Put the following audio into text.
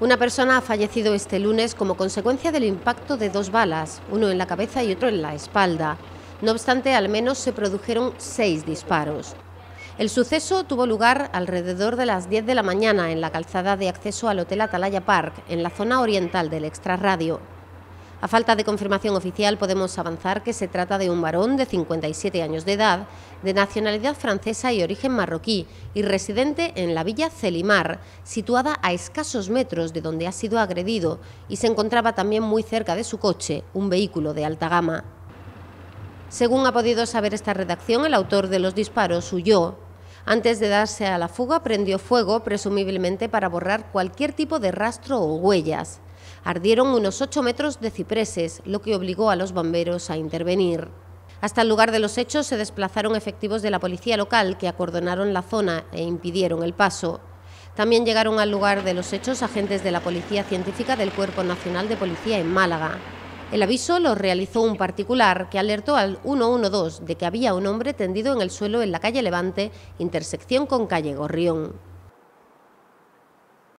Una persona ha fallecido este lunes como consecuencia del impacto de dos balas, uno en la cabeza y otro en la espalda. No obstante, al menos se produjeron seis disparos. El suceso tuvo lugar alrededor de las 10 de la mañana en la calzada de acceso al Hotel Atalaya Park, en la zona oriental del extrarradio. A falta de confirmación oficial podemos avanzar que se trata de un varón de 57 años de edad, de nacionalidad francesa y origen marroquí, y residente en la villa Celimar, situada a escasos metros de donde ha sido agredido, y se encontraba también muy cerca de su coche, un vehículo de alta gama. Según ha podido saber esta redacción, el autor de los disparos huyó antes de darse a la fuga, prendió fuego, presumiblemente para borrar cualquier tipo de rastro o huellas ardieron unos 8 metros de cipreses, lo que obligó a los bomberos a intervenir. Hasta el lugar de los hechos se desplazaron efectivos de la policía local que acordonaron la zona e impidieron el paso. También llegaron al lugar de los hechos agentes de la Policía Científica del Cuerpo Nacional de Policía en Málaga. El aviso lo realizó un particular que alertó al 112 de que había un hombre tendido en el suelo en la calle Levante, intersección con calle Gorrión.